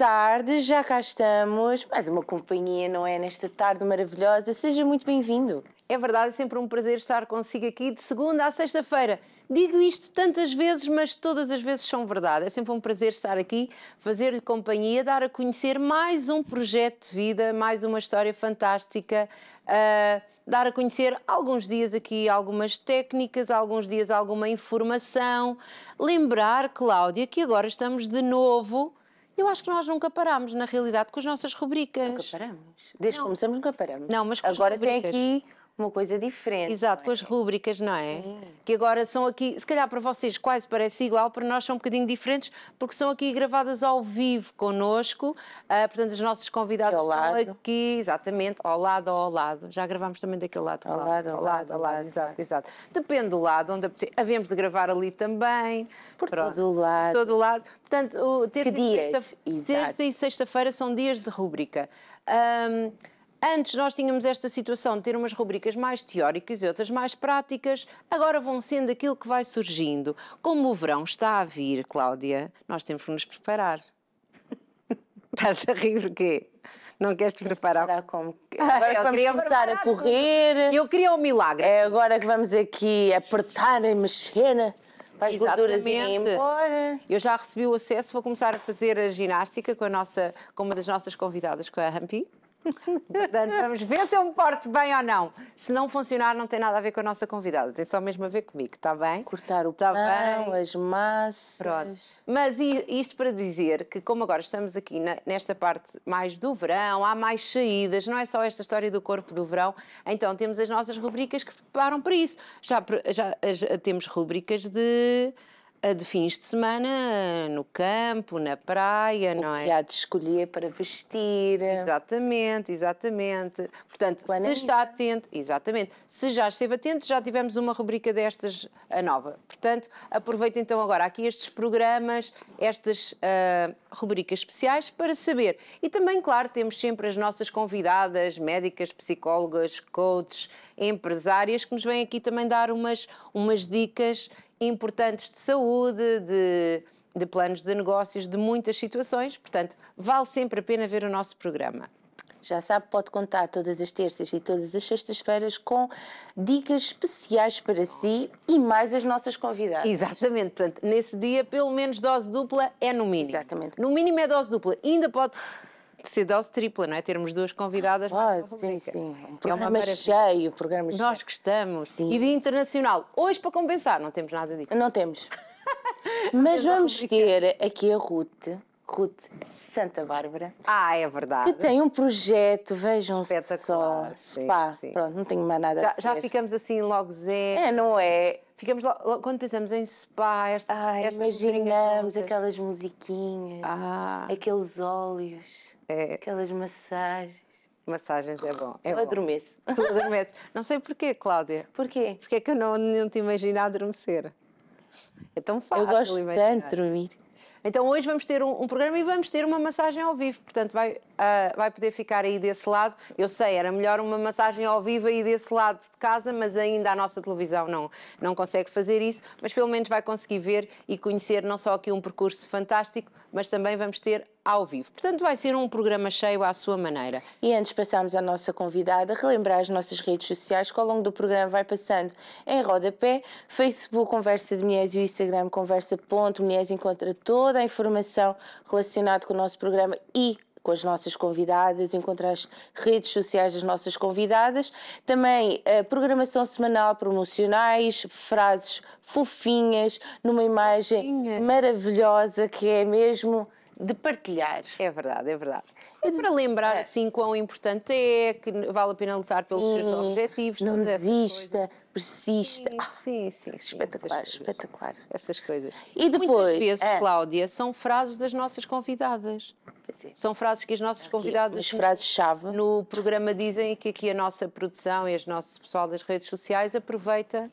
tarde, já cá estamos. Mais uma companhia, não é? Nesta tarde maravilhosa. Seja muito bem-vindo. É verdade, é sempre um prazer estar consigo aqui de segunda à sexta-feira. Digo isto tantas vezes, mas todas as vezes são verdade. É sempre um prazer estar aqui, fazer-lhe companhia, dar a conhecer mais um projeto de vida, mais uma história fantástica, uh, dar a conhecer alguns dias aqui algumas técnicas, alguns dias alguma informação. Lembrar, Cláudia, que agora estamos de novo eu acho que nós nunca paramos, na realidade, com as nossas rubricas. Nunca paramos. Desde que começamos, nunca paramos. Não, mas com Agora as tem aqui uma coisa diferente. Exato, é? com as é? rúbricas, não é? Sim. Que agora são aqui, se calhar para vocês quase parece igual, para nós são um bocadinho diferentes, porque são aqui gravadas ao vivo connosco, uh, portanto os nossos convidados ao estão lado. aqui, exatamente, ao lado, ao lado. Já gravámos também daquele lado. Ao lado, ao lado, ao lado. Ao lado, exato, exato. Depende do lado, onde havemos de gravar ali também. Por Pronto. todo o lado. Todo lado. Portanto, o, terça, e sexta, terça e sexta-feira são dias de rúbrica. Um, Antes nós tínhamos esta situação de ter umas rubricas mais teóricas e outras mais práticas, agora vão sendo aquilo que vai surgindo. Como o verão está a vir, Cláudia, nós temos que nos preparar. Estás a rir porquê? Não queres te preparar? Não, como... Ah, agora eu queria começar a correr. Eu queria um milagre. É agora que vamos aqui apertar e mexer para as gorduras irem embora. Eu já recebi o acesso, vou começar a fazer a ginástica com, a nossa, com uma das nossas convidadas, com a Hampi. Portanto, vamos ver se eu me porto bem ou não. Se não funcionar, não tem nada a ver com a nossa convidada, tem só mesmo a ver comigo, está bem? Cortar o tá pão, bem? as massas. Pronto. Mas isto para dizer que, como agora estamos aqui nesta parte mais do verão, há mais saídas, não é só esta história do corpo do verão, então temos as nossas rubricas que preparam para isso. Já, já, já temos rubricas de de fins de semana no campo, na praia, o não é? Que há de escolher para vestir. Exatamente, exatamente. Portanto, Quando se é? está atento, exatamente. Se já esteve atento, já tivemos uma rubrica destas a nova. Portanto, aproveita então agora aqui estes programas, estas. Uh, rubricas especiais para saber. E também, claro, temos sempre as nossas convidadas, médicas, psicólogas, coaches, empresárias, que nos vêm aqui também dar umas, umas dicas importantes de saúde, de de planos de negócios, de muitas situações, portanto, vale sempre a pena ver o nosso programa. Já sabe, pode contar todas as terças e todas as sextas-feiras com dicas especiais para si e mais as nossas convidadas. Exatamente, portanto, nesse dia, pelo menos dose dupla é no mínimo. Exatamente. No mínimo é dose dupla. Ainda pode ser dose tripla, não é? Termos duas convidadas. Ah, sim, sim. Um é programa é cheio, programa Nós que gostamos. Sim. E de internacional. Hoje, para compensar, não temos nada disso. Não temos. Mas é vamos ter aqui a Ruth Ruth Santa Bárbara. Ah, é verdade. Que tem um projeto, vejam só. Sim, Spa. sim. Pronto, não tenho mais nada já, a dizer. Já ficamos assim logo zé. É, não é? Ficamos quando pensamos em spa, esta, Ai, esta imaginamos aquelas musiquinhas, ah. aqueles óleos, é. aquelas massagens. Massagens é bom. É eu bom. adormeço. Tu adormeces. não sei porquê, Cláudia. Porquê? Porque é que eu não, não te imagino a adormecer. É tão fácil. Eu gosto imaginar. tanto de dormir. Então hoje vamos ter um, um, programa e vamos ter uma massagem ao vivo, portanto vai, uh, vai poder ficar aí desse lado. Eu sei, era melhor uma massagem ao vivo aí desse lado de casa, mas ainda a nossa televisão não, não consegue fazer isso, mas pelo menos vai conseguir ver e conhecer não só aqui um percurso fantástico, mas também vamos ter ao vivo. Portanto, vai ser um programa cheio à sua maneira. E antes de passarmos à nossa convidada, relembrar as nossas redes sociais que ao longo do programa vai passando em rodapé, Facebook Conversa de Mulheres e o Instagram Conversa Ponto encontra toda a informação relacionada com o nosso programa e com as nossas convidadas, encontra as redes sociais das nossas convidadas, também a eh, programação semanal, promocionais, frases fofinhas, numa imagem maravilhosa que é mesmo de partilhar. É verdade, é verdade. E é para lembrar, é. assim, quão importante é, que vale a pena lutar pelos sim, seus objetivos. Não desista, persista. Sim, sim, sim. espetacular, sim, espetacular. Essas coisas. E depois... Muitas vezes, é. Cláudia, são frases das nossas convidadas. Sim. É. São frases que as nossas convidadas... convidadas frases-chave no programa dizem que aqui a nossa produção e as nosso pessoal das redes sociais aproveita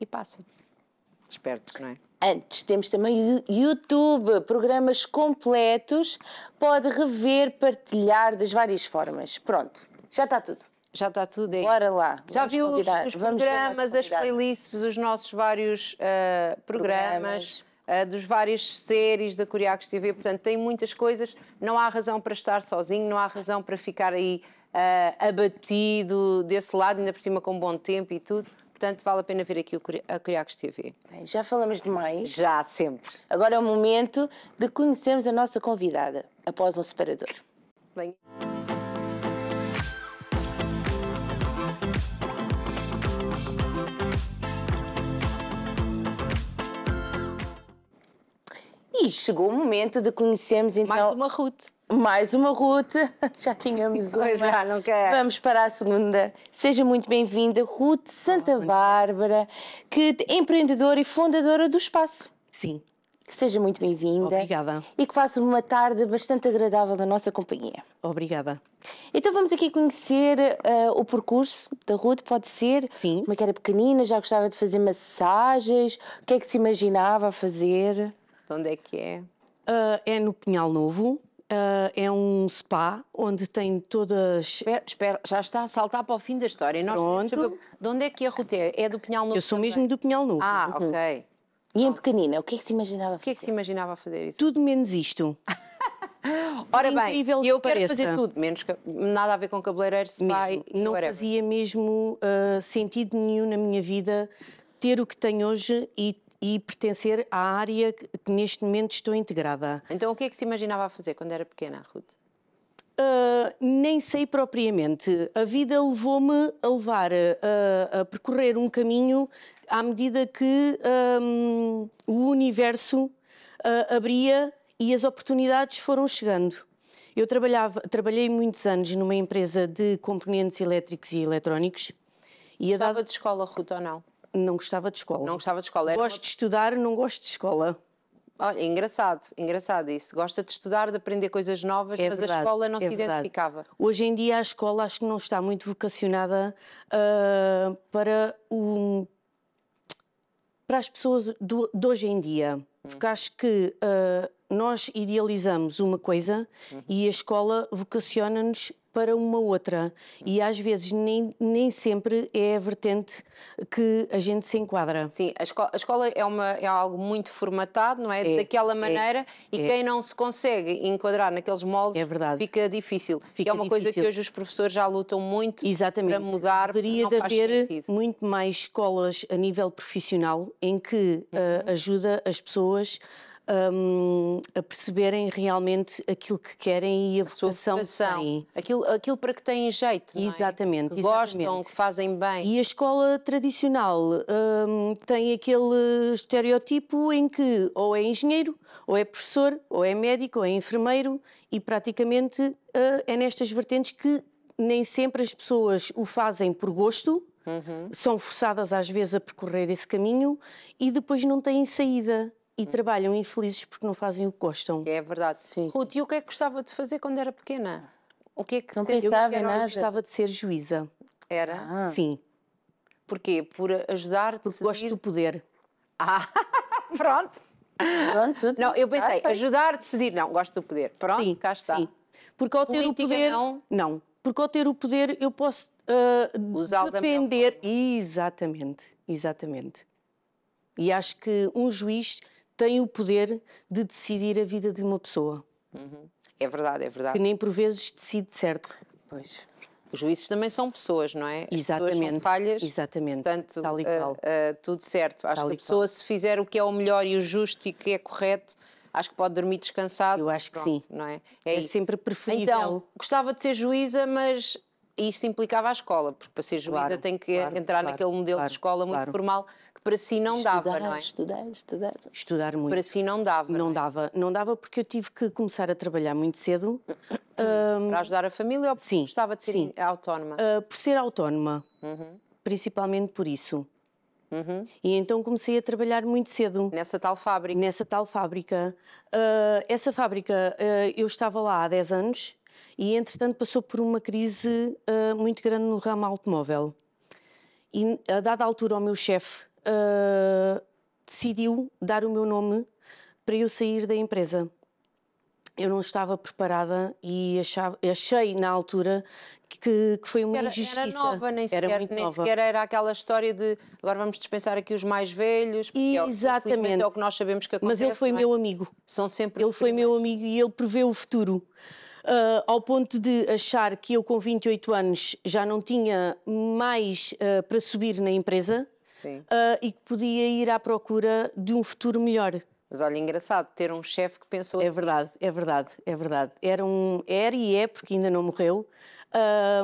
e passa. Espertos, não é? Antes temos também YouTube, programas completos, pode rever, partilhar das várias formas. Pronto, já está tudo. Já está tudo aí. É Bora lá. Já viu os, os programas, as playlists, os nossos vários uh, programas, programas. Uh, dos várias séries da Curiacos TV. Portanto, tem muitas coisas. Não há razão para estar sozinho, não há razão para ficar aí uh, abatido desse lado, ainda por cima com bom tempo e tudo portanto vale a pena ver aqui a Curiacos TV. Bem, já falamos demais. Já, sempre. Agora é o momento de conhecermos a nossa convidada, após um separador. Bem... E chegou o momento de conhecermos então... Mais uma Ruth mais uma Ruth, já tínhamos uma. Já não quer. Vamos para a segunda. Seja muito bem-vinda, Ruth Santa ah, Bárbara, que é empreendedora e fundadora do Espaço. Sim. Que seja muito bem-vinda. Obrigada. E que passe uma tarde bastante agradável na nossa companhia. Obrigada. Então vamos aqui conhecer uh, o percurso da Ruth, pode ser? Sim. Como que era pequenina, já gostava de fazer massagens, o que é que se imaginava fazer? De onde é que é? Uh, é no Pinhal Novo, Uh, é um spa onde tem todas. Espera, espera, já está a saltar para o fim da história. Nós Pronto. Saber, de onde é que é a Ruth é? do Pinhal Novo? Eu sou também? mesmo do Pinhal Novo. Ah, uhum. ok. E em pequenina, o que é que se imaginava fazer? O que é que se imaginava fazer isso? Tudo menos isto. Ora bem, que eu quero pareça. fazer tudo, menos nada a ver com cabeleireiro, spa mesmo, e Não whatever. fazia mesmo uh, sentido nenhum na minha vida ter o que tenho hoje e e pertencer à área que neste momento estou integrada. Então, o que é que se imaginava fazer quando era pequena, Ruth? Uh, nem sei propriamente. A vida levou-me a levar, a, ah, a, percorrer um caminho à medida que um, ah, o universo uh, abria e as oportunidades foram chegando. Eu trabalhava, trabalhei muitos anos numa empresa de componentes elétricos e eletrónicos. E Estava de escola, Ruth, ou não? Não gostava de escola. Não gostava de escola. Era gosto uma... de estudar, não gosto de escola. Olha, ah, é engraçado, engraçado isso. Gosta de estudar, de aprender coisas novas, é mas verdade, a escola não é se verdade. identificava. Hoje em dia a escola acho que não está muito vocacionada uh, para, para as pessoas do, de hoje em dia. Porque hum. acho que uh, nós idealizamos uma coisa uhum. e a escola vocaciona-nos para uma outra. E às vezes nem, nem sempre é a vertente que a gente se enquadra. Sim, a escola, a escola é, uma, é algo muito formatado, não é? é Daquela é, maneira, é, e quem não se consegue enquadrar naqueles moldes é fica difícil. Fica é uma difícil. coisa que hoje os professores já lutam muito Exatamente. para mudar. Deveria de haver sentido. muito mais escolas a nível profissional em que eh, uhum. uh, ajuda as pessoas um, a perceberem realmente aquilo que querem e a, a vocação que têm. Aquilo, aquilo para que têm jeito, é? Exatamente. É? Que exatamente. gostam, que fazem bem. E a escola tradicional um, tem aquele estereotipo em que ou é engenheiro, ou é professor, ou é médico, ou é enfermeiro e praticamente uh, é nestas vertentes que nem sempre as pessoas o fazem por gosto, Uhum. são forçadas às vezes a percorrer esse caminho e depois não têm saída e hum. trabalham infelizes porque não fazem o que gostam. É verdade. Sim, Ruth, sim. e o que é que gostava de fazer quando era pequena? O que é que não pensava em nada? gostava de ser juíza. Era? Ah. Sim. Porquê? Por ajudar-te? Porque decidir... gosto do poder. Ah, pronto. Pronto, tudo. Não, eu pensei, ah, ajudar a decidir. Não, gosto do poder. Pronto, sim, cá está. Sim. Porque ao Política, ter o poder. Não. não. Porque ao ter o poder eu posso uh, depender. Exatamente, exatamente. E acho que um juiz tem o poder de decidir a vida de uma pessoa. Uhum. É verdade, é verdade. Que nem por vezes decide certo. Pois. Os juízes também são pessoas, não é? Exatamente. As falhas, exatamente. Portanto, tal e eh, qual. uh, tudo certo. Acho tal que a pessoa, qual. se fizer o que é o melhor e o justo e que é correto, acho que pode dormir descansado. Eu acho que Pronto, sim. Não é? É, é sempre preferível. Então, gostava de ser juíza, mas e isto implicava a escola, porque para ser juíza claro, tem que claro, entrar claro, naquele modelo de escola muito formal que para si não estudar, dava, não é? Estudar, estudar. Estudar muito. Para si não dava. Não, não é? dava, não dava porque eu tive que começar a trabalhar muito cedo. Para hum, ajudar a família ou porque sim, gostava de ser sim. autónoma? Uh, por ser autónoma, uhum. principalmente por isso. Uhum. E então comecei a trabalhar muito cedo. Nessa tal fábrica? Nessa tal fábrica. Uh, essa fábrica, uh, eu estava lá há 10 anos e, entretanto, passou por uma crise uh, muito grande no ramo automóvel. E, a dada altura, o meu chefe uh, decidiu dar o meu nome para eu sair da empresa. Eu não estava preparada e achava, achei na altura que, que foi uma era, injustiça. Era nova, nem sequer era, nem nova. sequer era aquela história de agora vamos dispensar aqui os mais velhos. E, é exatamente. É o que nós sabemos que acontece. Mas ele foi é? meu amigo. São sempre. Ele foi meu amigo e ele prevê o futuro uh, ao ponto de achar que eu, com 28 anos, já não tinha mais uh, para subir na empresa uh, e que podia ir à procura de um futuro melhor. Mas olha, engraçado ter um chefe que pensou. É assim. verdade, é verdade, é verdade. Era um era e é porque ainda não morreu.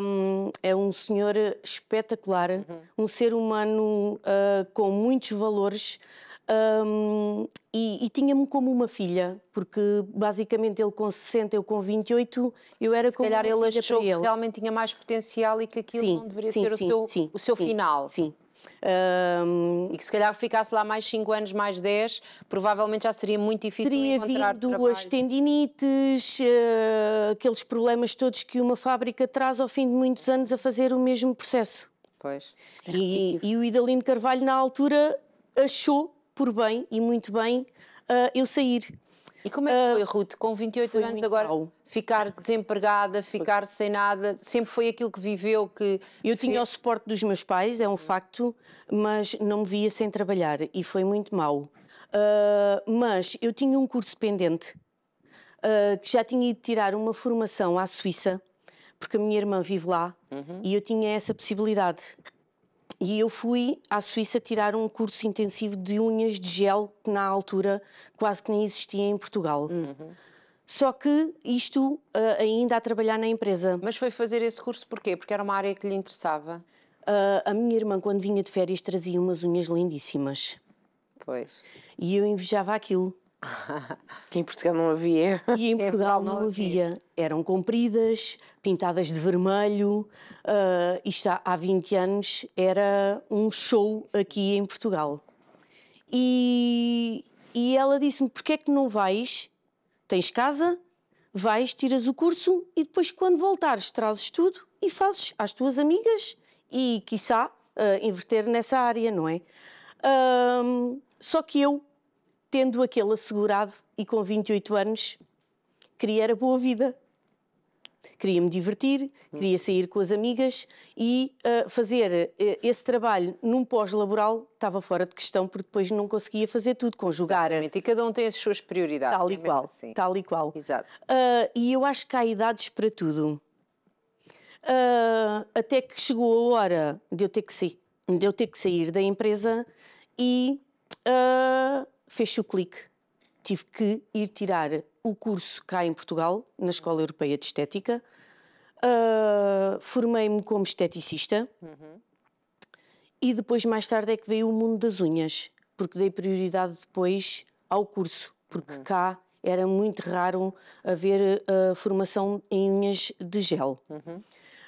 Um, é um senhor espetacular, uhum. um ser humano uh, com muitos valores, um, e, e tinha-me como uma filha, porque basicamente ele com 60, eu com 28, eu era Se como. Se calhar ele achou que realmente tinha mais potencial e que aquilo sim, não deveria sim, ser sim, o seu, sim, o seu final. Sim, um, e que se calhar ficasse lá mais 5 anos, mais 10, provavelmente já seria muito difícil teria encontrar vindo trabalho. as tendinites, uh, aqueles problemas todos que uma fábrica traz ao fim de muitos anos a fazer o mesmo processo. Pois. É e, e, o Idalino Carvalho, na altura, achou por bem e muito bem uh, eu sair. E como é que ah, foi, Ruth, com 28 anos agora mal. ficar desempregada, ficar sem nada? Sempre foi aquilo que viveu que. Eu tinha o suporte dos meus pais, é um facto, mas não me via sem trabalhar e foi muito mal. Uh, mas eu tinha um curso pendente uh, que já tinha ido tirar uma formação à Suíça, porque a minha irmã vive lá uhum. e eu tinha essa possibilidade. E eu fui à Suíça tirar um curso intensivo de unhas de gel, que na altura quase que nem existia em Portugal. Uhum. Só que isto uh, ainda a trabalhar na empresa. Mas foi fazer esse curso porquê? Porque era uma área que lhe interessava? Uh, a minha irmã, quando vinha de férias, trazia umas unhas lindíssimas. Pois. E eu invejava aquilo em Portugal não havia. E em é Portugal é, não, não havia. havia. Eram compridas, pintadas de vermelho. Uh, isto há 20 anos era um show aqui em Portugal. E, e ela disse-me: porquê é que não vais? Tens casa, vais, tiras o curso e depois, quando voltares, trazes tudo e fazes às tuas amigas e, quiçá, uh, inverter nessa área, não é? Uh, só que eu tendo aquele assegurado e com 28 anos, queria era boa vida. Queria me divertir, queria sair com as amigas e uh, fazer uh, esse trabalho num pós-laboral estava fora de questão, porque depois não conseguia fazer tudo, conjugar. Exatamente, e cada um tem as suas prioridades. Tal é e qual. Assim. Tal e qual. Exato. Uh, e eu acho que há idades para tudo. até que chegou a hora de eu ter que sair, de eu ter que sair da empresa e Uh, fez o clique. Tive que ir tirar o curso cá em Portugal, na Escola Europeia de Estética. Uh, Formei-me como esteticista. Uhum. E depois, mais tarde, é que veio o mundo das unhas, porque dei prioridade depois ao curso, porque uhum. cá era muito raro haver uh, formação em unhas de gel. Uhum.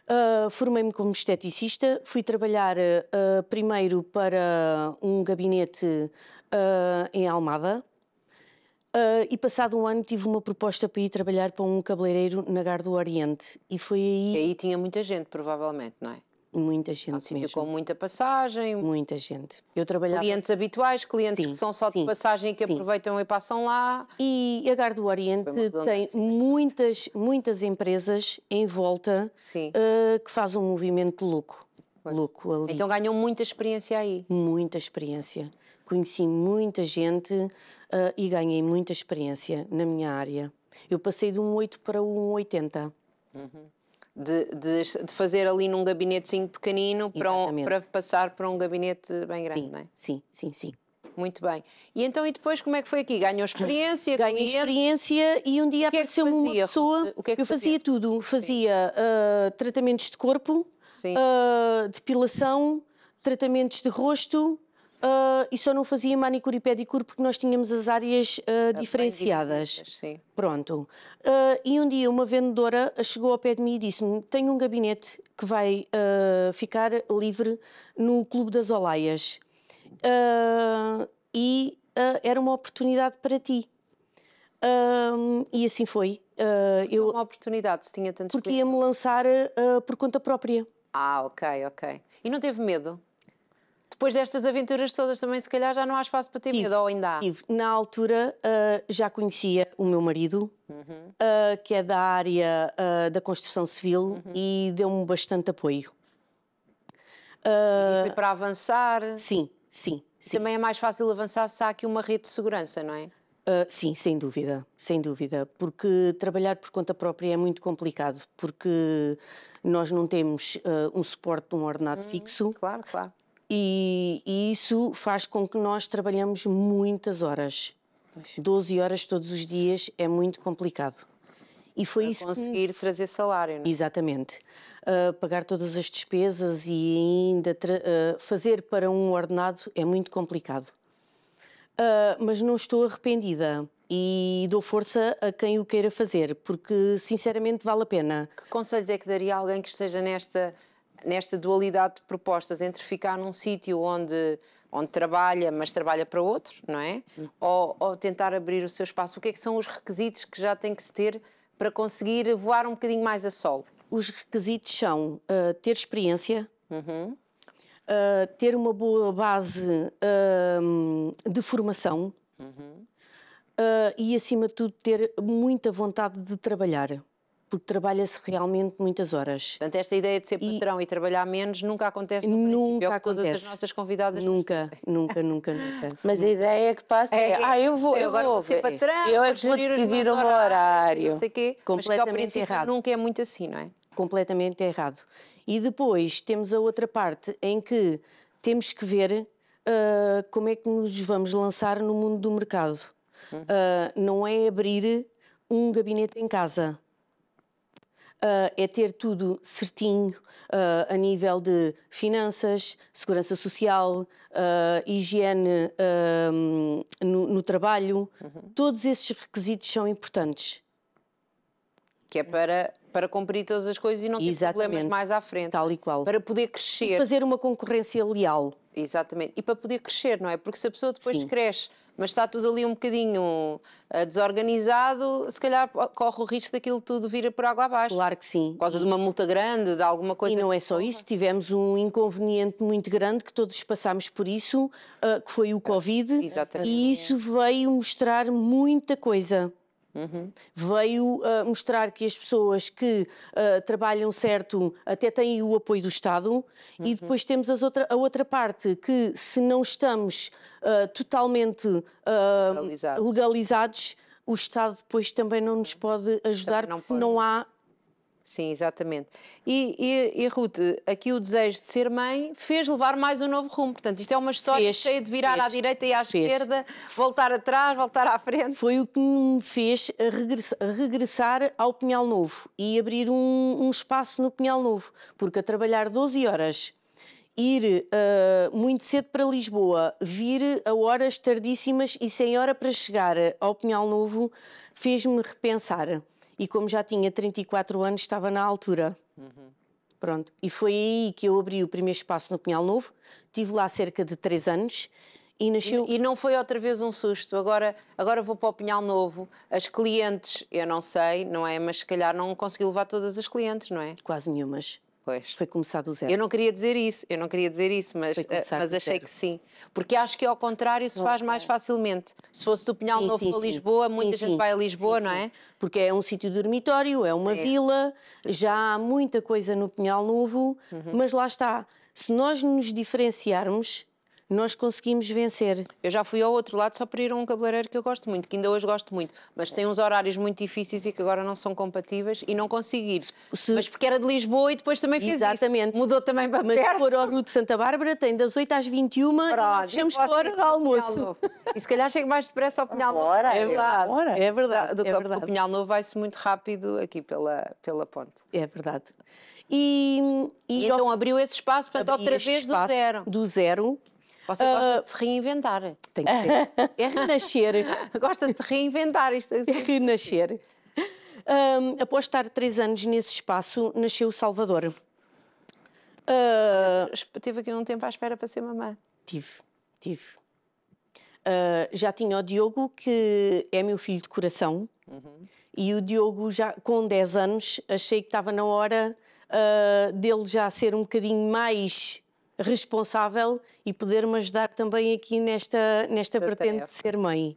Uh, Formei-me como esteticista, fui trabalhar uh, primeiro para um gabinete uh, em Almada. Uh, e passado um ano tive uma proposta para ir trabalhar para um cabeleireiro na Gar do Oriente. E foi aí. E aí tinha muita gente, provavelmente, não é? Muita gente. Um sítio com muita passagem. Muita gente. Eu trabalhava. Clientes habituais, clientes sim, que são só sim, de passagem e que sim. aproveitam e passam lá. E a Gar do Oriente tem muitas, muitas empresas em volta uh, que fazem um movimento louco. Louco ali. Então ganham muita experiência aí. Muita experiência conheci muita gente uh, e ganhei muita experiência na minha área. Eu passei de um 8 para um 80. Uhum. De, de, de, fazer ali num gabinete pequenino para, um, para, passar para um gabinete bem grande, sim, não é? Sim, sim, sim. Muito bem. E então, e depois, como é que foi aqui? Ganhou experiência? Ganhei cliente... experiência e um dia é apareceu-me é uma pessoa. O que é que eu fazia, fazia tudo. Fazia uh, tratamentos de corpo, uh, depilação, tratamentos de rosto, uh, e só não fazia manicure e pedicure porque nós tínhamos as áreas uh, diferenciadas. Sim. Pronto. Uh, e um dia uma vendedora chegou ao pé de mim e disse-me: Tenho um gabinete que vai ficar livre no Clube das Olaias e era uma oportunidade para ti. e assim foi. eu, uma oportunidade, se tinha tantos Porque ia-me lançar por conta própria. Ah, ok, ok. E não teve medo? depois destas aventuras todas também, se calhar, já não há espaço para ter tive, medo, ou ainda há? Tive. Na altura, uh, já conhecia o meu marido, uhum. uh, que é da área uh, da construção civil, uhum. e deu-me bastante apoio. Uh, e para avançar? Sim, sim, sim. Também é mais fácil avançar se há aqui uma rede de segurança, não é? Uh, sim, sem dúvida, sem dúvida, porque trabalhar por conta própria é muito complicado, porque nós não temos uh, um suporte de um ordenado hum, fixo. Claro, claro. E, e, isso faz com que nós trabalhamos muitas horas. Pois. 12 horas todos os dias é muito complicado. E foi Para isso conseguir que... trazer salário, não é? Exatamente. Uh, pagar todas as despesas e ainda tra... uh, fazer para um ordenado é muito complicado. Uh, mas não estou arrependida e dou força a quem o queira fazer, porque sinceramente vale a pena. Que conselhos é que daria a alguém que esteja nesta nesta dualidade de propostas entre ficar num sítio onde onde trabalha, mas trabalha para outro, não é? Ou, ou, tentar abrir o seu espaço. O que é que são os requisitos que já tem que se ter para conseguir voar um bocadinho mais a solo? Os requisitos são uh, ter experiência, uhum. uh, ter uma boa base uh, de formação uhum. Eh, e, acima de tudo, ter muita vontade de trabalhar porque trabalha-se realmente muitas horas. Portanto, esta ideia de ser patrão e, e trabalhar menos nunca acontece no nunca princípio, é acontece. todas as nossas convidadas... Nunca, nunca, nunca, nunca. Mas nunca. a ideia que passa é, é, é ah, eu vou, eu, eu agora vou, ser patrão, eu é que vou decidir o meu horário. Não sei quê, Completamente que errado. nunca é muito assim, não é? Completamente errado. E depois temos a outra parte em que temos que ver uh, como é que nos vamos lançar no mundo do mercado. Uh, não é abrir um gabinete em casa uh, é ter tudo certinho uh, a nível de finanças, segurança social, uh, higiene no, no, trabalho. Uhum. Todos esses requisitos são importantes. Que é para para cumprir todas as coisas e não ter Exatamente. problemas mais à frente. Tal e qual. Para poder crescer. E fazer uma concorrência leal. Exatamente. E para poder crescer, não é? Porque se a pessoa depois Sim. cresce, mas está tudo ali um bocadinho eh, desorganizado, se calhar corre o risco daquilo tudo vir por água abaixo. Claro que sim. Por causa e... de uma multa grande, de alguma coisa. E não é só isso, tivemos um inconveniente muito grande que todos passámos por isso, eh, que foi o Covid. Exatamente. E isso veio mostrar muita coisa. Uhum. Veio uh, mostrar que as pessoas que uh, trabalham certo até têm o apoio do Estado uhum. e depois temos as outra, a outra parte que se não estamos uh, totalmente Legalizado. legalizados, o Estado depois também não nos pode ajudar não se pode. não há Sim, exatamente. E, e, e, Ruth, aqui o desejo de ser mãe fez levar mais um novo rumo. Portanto, isto é uma história fez, cheia de virar fez, à direita e à fez. esquerda, voltar atrás, voltar à frente. Foi o que me fez regressar ao Pinhal Novo e abrir um, um espaço no Pinhal Novo, porque a trabalhar 12 horas ir uh, muito cedo para Lisboa, vir a horas tardíssimas e sem hora para chegar ao Pinhal Novo, fez-me repensar. E como já tinha 34 anos, estava na altura. Uhum. Pronto. E foi aí que eu abri o primeiro espaço no Pinhal Novo. Tive lá cerca de 3 anos. E, nasceu... e, e não foi outra vez um susto. Agora, agora vou para o Pinhal Novo. As clientes, eu não sei, não é? Mas se calhar não consegui levar todas as clientes, não é? Quase nenhumas. Pois. Foi começado do zero. Eu não queria dizer isso, eu não queria dizer isso, mas, eh, mas achei zero. que sim. Porque acho que ao contrário se faz mais facilmente. Se fosse do Pinhal sim, Novo sim, para Lisboa, sim. muita gente vai a Lisboa, não é? Porque é um sítio dormitório, é uma vila, já há muita coisa no Pinhal Novo, uhum. mas lá está. Se nós nos diferenciarmos, nós conseguimos vencer. Eu já fui ao outro lado só para ir a um cabeleireiro que eu gosto muito, que ainda hoje gosto muito, mas tem uns horários muito difíceis e que agora não são compatíveis e não consegui ir. Se... Mas porque era de Lisboa e depois também fiz Exatamente. Isso. Mudou também para Mas perto. se for ao Rio de Santa Bárbara, tem das 8 às 21 Pronto, e fechamos por hora do almoço. E se calhar chega mais depressa ao Pinhal Novo. Ora, é verdade. Ora, é verdade. Do, é verdade. o Pinhal Novo vai-se muito rápido aqui pela, pela ponte. É verdade. E, e, e então abriu esse espaço, portanto, outra vez do zero. Do zero, você ah, gosta uh, de se reinventar. Tem que ser. é renascer. gosta de se reinventar. Isto é, é assim. renascer. Um, após estar três anos nesse espaço, nasceu o Salvador. Uh, Estive aqui um tempo à espera para ser mamã. Tive, tive. Uh, já tinha o Diogo, que é meu filho de coração, uhum. e o Diogo, já com 10 anos, achei que estava na hora uh, dele já ser um bocadinho mais responsável e poder-me ajudar também aqui nesta, nesta vertente de ser mãe.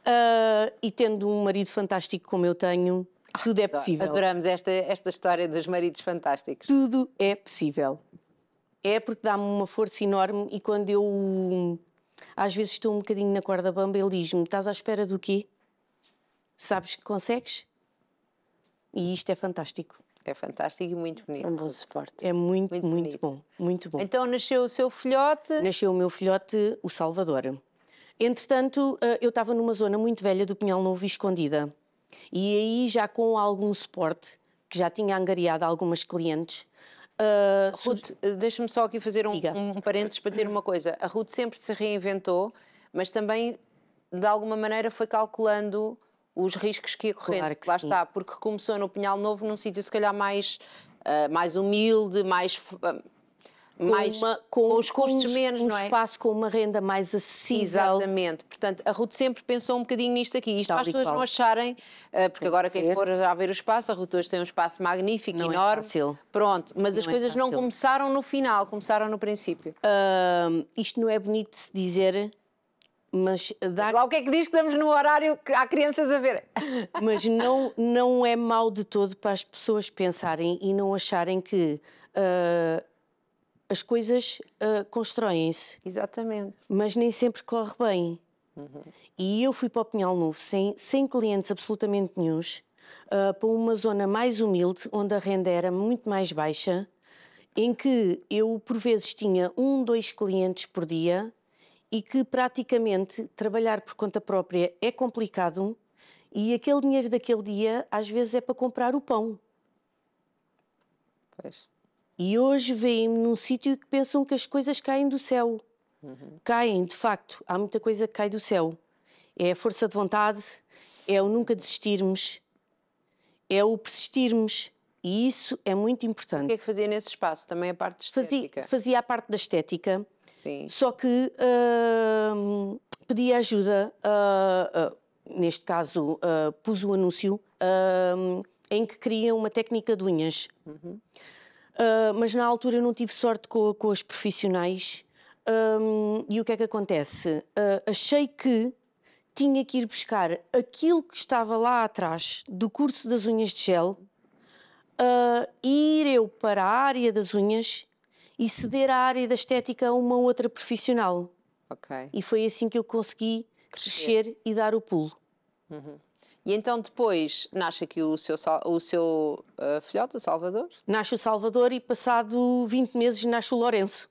Uh, e tendo um marido fantástico como eu tenho, ah, tudo é possível. Adoramos esta, esta história dos maridos fantásticos. Tudo é possível. É porque dá-me uma força enorme e quando eu às vezes estou um bocadinho na corda bamba, ele diz-me: estás à espera do quê? Sabes que consegues? E isto é fantástico é fantástico e muito bonito. É um bom suporte. É muito, muito, muito bom. Muito bom. Então nasceu o seu filhote? Nasceu o meu filhote, o Salvador. Entretanto, eh, eu estava numa zona muito velha do Pinhal Novo e escondida. E aí, já com algum suporte, que já tinha angariado algumas clientes. Uh, Ruth, eh, deixa-me só aqui fazer um, um parênteses para ter uma coisa. A Ruth sempre se reinventou, mas também, de alguma maneira, foi calculando os riscos que ia correndo. Claro que Lá sim. está, porque começou no Pinhal Novo, num sítio se calhar mais, uh, mais humilde, mais. Ah, com, mais uma, com, com, os custos com menos, um não é? espaço com uma renda mais acessível. Exatamente. Portanto, a Ruth sempre pensou um bocadinho nisto aqui. Isto para as pessoas qual. não acharem, uh, porque tem agora que quem for já ver o espaço, a Ruth hoje tem um espaço magnífico, não é enorme. É fácil. Pronto, mas não as é coisas é não começaram no final, começaram no princípio. Uh, isto não é bonito de se dizer, mas, dá... Mas lá o que é que diz que estamos no horário que há crianças a ver? Mas não, não é mau de todo para as pessoas pensarem e não acharem que uh, as coisas uh, constroem-se. Exatamente. Mas nem sempre corre bem. Uhum. E eu fui para o Pinhal Novo sem, sem clientes absolutamente nenhums, uh, para uma zona mais humilde, onde a renda era muito mais baixa, em que eu, por vezes, tinha um, dois clientes por dia e que praticamente trabalhar por conta própria é complicado e aquele dinheiro daquele dia às vezes é para comprar o pão. Pois. E hoje veem-me num sítio que pensam que as coisas caem do céu. Uhum. Caem, de facto, há muita coisa que cai do céu. É a força de vontade, é o nunca desistirmos, é o persistirmos, e isso é muito importante. O que é que fazia nesse espaço? Também a parte de estética? Fazia, fazia a parte da estética, Sim. só que uh, pedia ajuda, uh, uh, neste caso ah, pus o anúncio, hum, em que queria uma técnica de unhas. Uhum. mas na altura eu não tive sorte com, com os profissionais. Um, e o que é que acontece? achei que tinha que ir buscar aquilo que estava lá atrás do curso das unhas de gel uh, ir eu para a área das unhas e ceder a área da estética a uma outra profissional. Ok. E foi assim que eu consegui crescer, crescer e dar o pulo. Uhum. E então depois nasce aqui o seu, o seu uh, filhote, o Salvador? Nasce o Salvador e passado 20 meses nasce o Lourenço.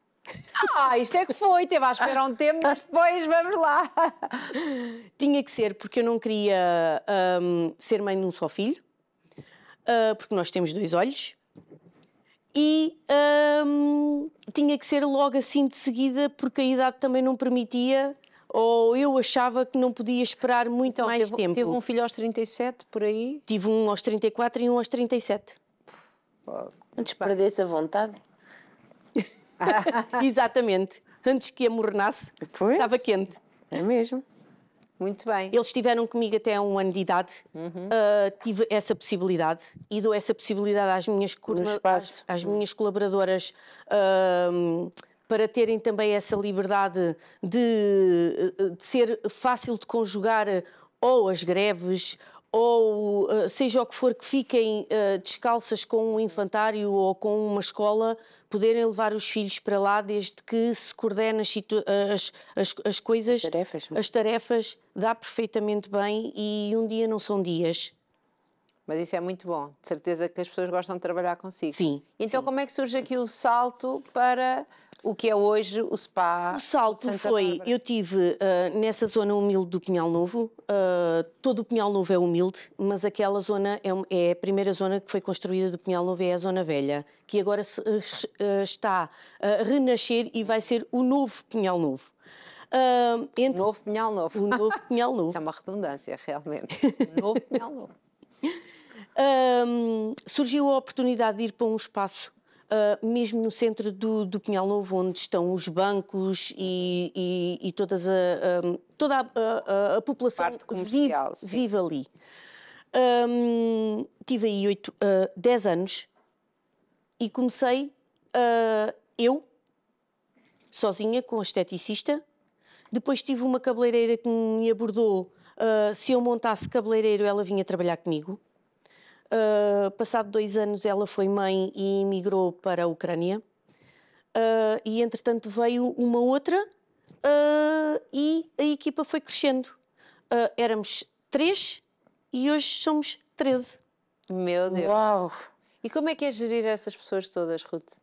Ah, isto é que foi, teve à espera um tempo, mas depois vamos lá. Tinha que ser, porque eu não queria um, ser mãe de um só filho uh, porque nós temos dois olhos, e um, tinha que ser logo assim de seguida, porque a idade também não permitia, ou eu achava que não podia esperar muito então, mais teve, tempo. Teve um filho aos 37, por aí? Tive um aos 34 e um aos 37. Antes perdesse a vontade. Exatamente. Antes que amornasse, estava quente. É mesmo. Muito bem. Eles estiveram comigo até um ano de idade, uhum. uh, tive essa possibilidade e dou essa possibilidade às minhas, às, às uhum. minhas colaboradoras. Uh, para terem também essa liberdade de, de ser fácil de conjugar ou as greves ou eh, seja o que for, que fiquem eh, descalças com um infantário ou com uma escola, poderem levar os filhos para lá desde que se coordene as, as, as, as coisas, as tarefas. as tarefas, dá perfeitamente bem e um dia não são dias. Mas isso é muito bom. De certeza que as pessoas gostam de trabalhar consigo. Sim. Então, sim. como é que surge aqui o salto para o que é hoje o spa? O salto foi. Bárbara? Eu tive uh, nessa zona humilde do Pinhal Novo. Uh, todo o Pinhal Novo é humilde, mas aquela zona é, é, a primeira zona que foi construída do Pinhal Novo é a Zona Velha, que agora se, uh, está a renascer e vai ser o novo Pinhal Novo. Uh, entre... Novo Pinhal Novo. O novo Pinhal Novo. Isso é uma redundância, realmente. O novo Pinhal Novo um, surgiu a oportunidade de ir para um espaço Uh, mesmo no centro do, do Pinhal Novo, onde estão os bancos e, e, e todas a, um, toda a, a, a população vive, vive, ali. Um, tive aí 8, uh, 10 anos e comecei uh, eu, sozinha, com a esteticista. Depois tive uma cabeleireira que me abordou. Uh, se eu montasse cabeleireiro, ela vinha trabalhar comigo. Uh, passado dois anos, ela foi mãe e emigrou para a Ucrânia. Uh, e, entretanto, veio uma outra uh, e a equipa foi crescendo. éramos três e hoje somos 13. Meu Deus! Uau! E como é que é gerir essas pessoas todas, Ruth?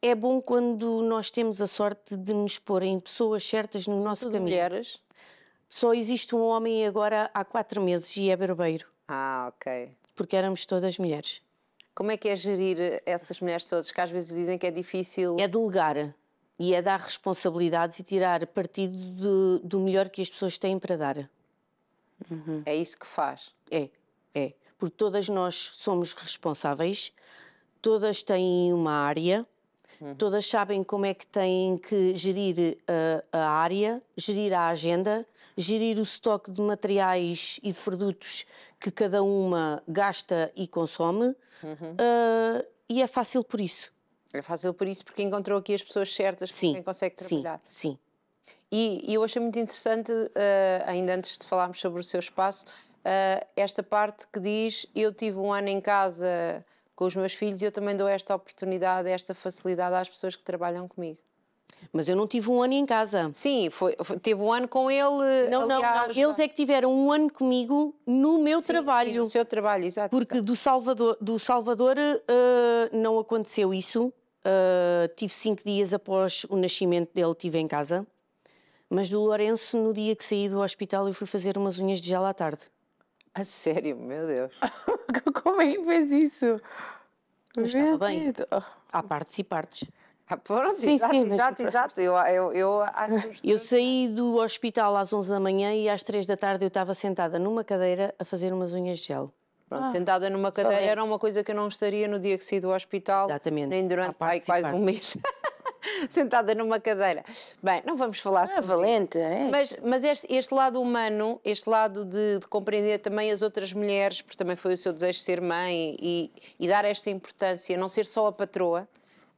É bom quando nós temos a sorte de nos porem pessoas certas no São nosso caminho. mulheres? Só existe um homem agora há quatro meses e é barbeiro. Ah, ok. Porque éramos todas mulheres. Como é que é gerir essas mulheres todas, que às vezes dizem que é difícil? É delegar e é dar responsabilidades e tirar partido de, do melhor que as pessoas têm para dar. Uhum. É isso que faz? É, é. Porque todas nós somos responsáveis, todas têm uma área Uhum. Todas sabem como é que têm que gerir a, eh, a área, gerir a agenda, gerir o estoque de materiais e de produtos que cada uma gasta e consome. Uhum. Uh, e é fácil por isso. É fácil por isso porque encontrou aqui as pessoas certas sim, com quem consegue trabalhar. Sim, sim. E, e eu achei muito interessante, uh, ainda antes de falarmos sobre o seu espaço, uh, esta parte que diz: Eu tive um ano em casa com os meus filhos e eu também dou esta oportunidade, esta facilidade às pessoas que trabalham comigo. Mas eu não tive um ano em casa. Sim, foi, foi teve um ano com ele. Não, aliás, não, não, eles é que tiveram um ano comigo no meu sim, trabalho. Sim, no seu trabalho, exato. Porque exato. do Salvador, do Salvador uh, não aconteceu isso. Uh, tive cinco dias após o nascimento dele, tive em casa. Mas do Lourenço, no dia que saí do hospital, eu fui fazer umas unhas de gel à tarde. A sério, meu Deus. Como é que fez isso? Mas estava bem. Há partes e partes. Ah, pronto, sim, exato, sim, exato, exato. Eu, eu, eu, acho... eu saí do hospital às 11 da manhã e às 3 da tarde eu estava sentada numa cadeira a fazer umas unhas de gel. Pronto, ah, sentada numa cadeira era uma coisa que eu não estaria no dia que saí do hospital. Exatamente. Nem durante quase um mês. sentada numa cadeira. Bem, não vamos falar ah, sobre valente, é. Mas, mas este, este, lado humano, este lado de, de, compreender também as outras mulheres, porque também foi o seu desejo de ser mãe e, e dar esta importância, não ser só a patroa,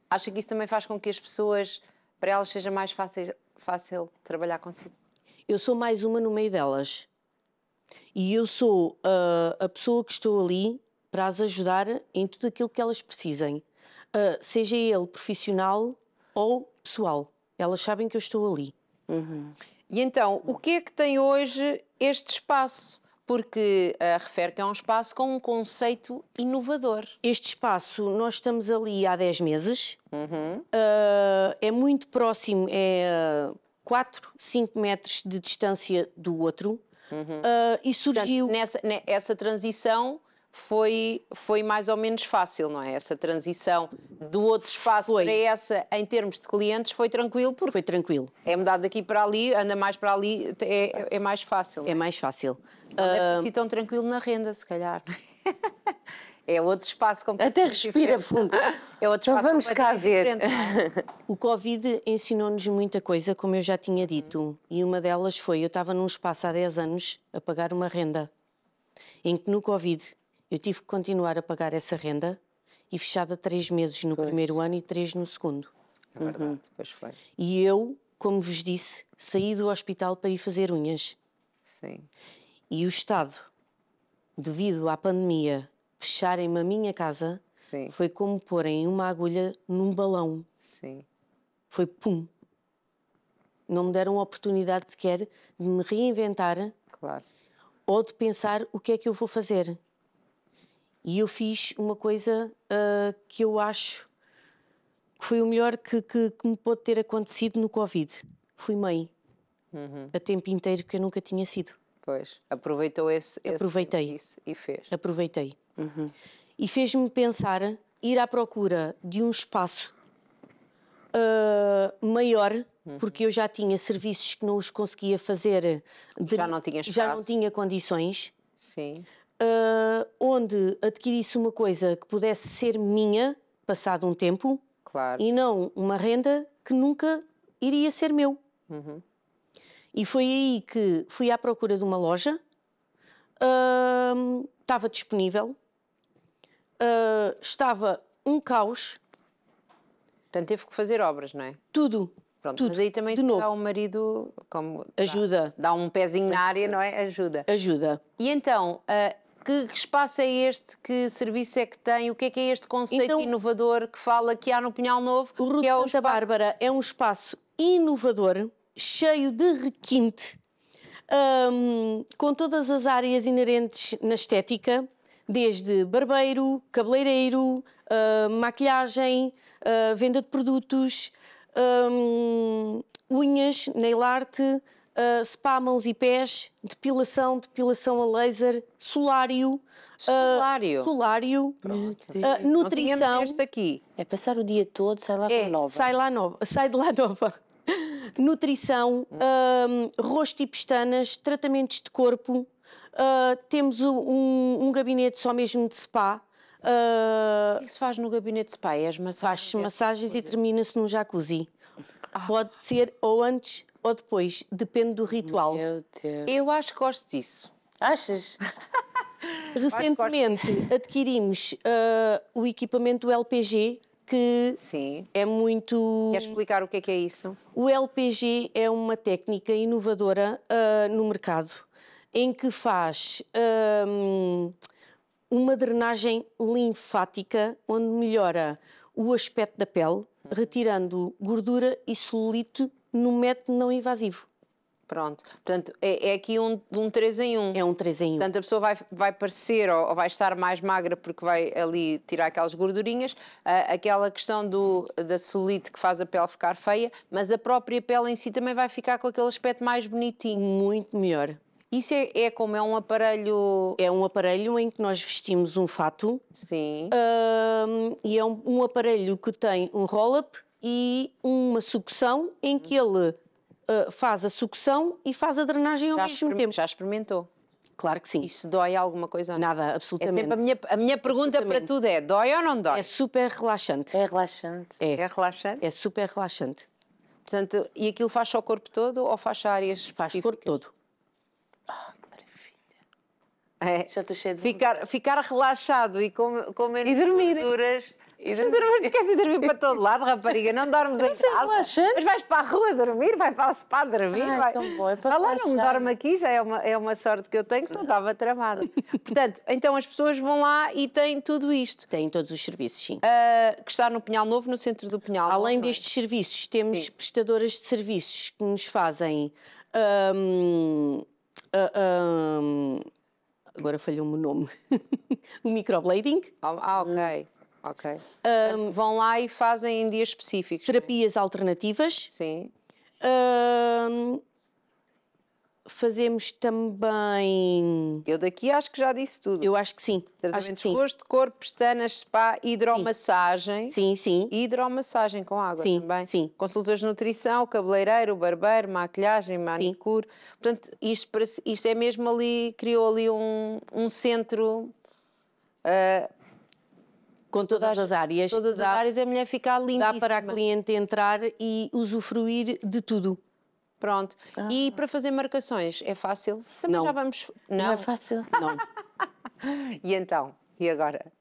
acha que isso também faz com que as pessoas, para elas, seja mais fácil, fácil trabalhar consigo? Eu sou mais uma no meio delas. E eu sou uh, a pessoa que estou ali para as ajudar em tudo aquilo que elas precisem, uh, seja ele profissional, ou pessoal. Elas sabem que eu estou ali. Uhum. E então, o que é que tem hoje este espaço? Porque uh, eh, refere que é um espaço com um conceito inovador. Este espaço, nós estamos ali há 10 meses, uhum. uh, é muito próximo, é 4, eh, 5 metros de distância do outro. Uhum. Uh, e surgiu. Portanto, nessa, nessa transição foi, foi mais ou menos fácil, não é? Essa transição do outro espaço foi. para essa, em termos de clientes, foi tranquilo? Porque foi tranquilo. É mudado daqui para ali, anda mais para ali, é, é mais fácil. É? é? mais fácil. Não uh... é ah, tão tranquilo na renda, se calhar. É? é outro espaço completamente Até respira diferente. fundo. É outro então espaço então vamos cá ver. É? O Covid ensinou-nos muita coisa, como eu já tinha dito. E uma delas foi, eu estava num espaço há 10 anos a pagar uma renda. Em que no Covid eu tive que continuar a pagar essa renda e fechada três meses no pois. primeiro ano e três no segundo. É verdade, uhum. pois foi. E eu, como vos disse, saí do hospital para ir fazer unhas. Sim. E o Estado, devido à pandemia, fecharem-me a minha casa, Sim. foi como porem uma agulha num balão. Sim. Foi pum. Não me deram a oportunidade sequer de me reinventar. Claro. Ou de pensar o que é que eu vou fazer. E eu fiz uma coisa uh, que eu acho que foi o melhor que, que, que, me pode ter acontecido no Covid. Fui mãe. Uhum. A tempo inteiro que eu nunca tinha sido. Pois, aproveitou esse, esse Aproveitei. Isso, e fez. Aproveitei. Uhum. E fez-me pensar ir à procura de um espaço uh, maior, uhum. porque eu já tinha serviços que não os conseguia fazer. De, já não tinha espaço. Já não tinha condições. Sim uh, onde adquirisse uma coisa que pudesse ser minha passado um tempo claro. e não uma renda que nunca iria ser meu. Uhum. E foi aí que fui à procura de uma loja, uh, estava disponível, uh, estava um caos. Portanto, teve que fazer obras, não é? Tudo. Pronto, tudo. Mas aí também de se novo. dá o um marido como ajuda, dá, dá, um pezinho na área, não é? Ajuda. Ajuda. E então que, que, espaço é este? Que serviço é que tem? O que é que é este conceito então, inovador que fala que há no Pinhal Novo? O Ruto é Santa espaço... Bárbara é um espaço inovador, cheio de requinte, um, com todas as áreas inerentes na estética, desde barbeiro, cabeleireiro, uh, maquilhagem, uh, venda de produtos, um, unhas, nail art, uh, spa mãos e pés, depilação, depilação a laser, solário. Ah, solário. Uh, solário. Uh, nutrição. Não aqui. É passar o dia todo, sai lá é, nova. Sai, lá nova, sai de lá nova. nutrição, hum. rosto e pestanas, tratamentos de corpo. temos um, um gabinete só mesmo de spa. Uh... O é que, se faz no gabinete spa? É as massagens? Faz é? massagens e é. termina-se num jacuzzi. Ah. Pode ser ou antes ou depois? Depende do ritual. Meu Deus. Eu acho que gosto disso. Achas? Recentemente adquirimos uh, o equipamento do LPG, que Sim. é muito. Quer explicar o que é, que é isso? O LPG é uma técnica inovadora uh, no mercado em que faz ah, uma drenagem linfática onde melhora o aspecto da pele, retirando gordura e celulite no método não invasivo. Pronto, portanto, é, é aqui um, um 3 em 1. É um 3 em 1. Portanto, a pessoa vai, vai parecer ou, ou vai estar mais magra porque vai ali tirar aquelas gordurinhas, ah, aquela questão do, da celulite que faz a pele ficar feia, mas a própria pele em si também vai ficar com aquele aspecto mais bonitinho. Muito melhor. Isso é, é, como é um aparelho. É um aparelho em que nós vestimos um fato. Sim. Um, e é um, um, aparelho que tem um roll-up e uma sucção em que ele uh, faz a sucção e faz a drenagem ao já mesmo tempo. Já experimentou? Claro que sim. Isso dói alguma coisa? Não? Nada, absolutamente. É sempre a minha, a minha pergunta para tudo é: dói ou não dói? É super relaxante. É relaxante. É, é relaxante. É super relaxante. Portanto, e aquilo faz só o corpo todo ou faz áreas específicas? Faz o corpo todo. Ah, que maravilha. É. Já estou cheia de. Ficar, ficar relaxado e comer com e dormir. Gorduras. E dormir. Mas tu queres ir dormir para todo lado, rapariga? Não dormes em é casa. Relaxante. Mas vais para a rua dormir, vai para o spa dormir. Ai, vai. Tão bom, é para ah, lá, não me dorme aqui, já é uma, é uma sorte que eu tenho, senão estava tramada. Portanto, então as pessoas vão lá e têm tudo isto. Têm todos os serviços, sim. Uh, que está no Pinhal Novo, no centro do Pinhal. Além Novo. É? destes serviços, temos sim. prestadoras de serviços que nos fazem. Um, Uh, ah, um, ah, agora falhou-me o nome. o microblading. Ah, ah ok. Ok. Um, então, Vão lá e fazem em dias específicos. É? Terapias né? alternativas. Sim. Um, Fazemos também. Eu daqui acho que já disse tudo. Eu acho que sim. Tratamento acho que sim. de rosto, corpo, pestanas, spa, hidromassagem. Sim, sim. sim. Hidromassagem com água sim, também. Sim. Consultas de nutrição, cabeleireiro, barbeiro, maquilhagem, manicure. Sim. Portanto, isto, isto é mesmo ali, criou ali um, um centro. Uh, com todas, todas, as áreas. Todas dá, as áreas a mulher fica linda Dá para a cliente entrar e usufruir de tudo. Pronto. Ah. E para fazer marcações é fácil? Também não. já vamos. Não. não é fácil. Não. e então? E agora?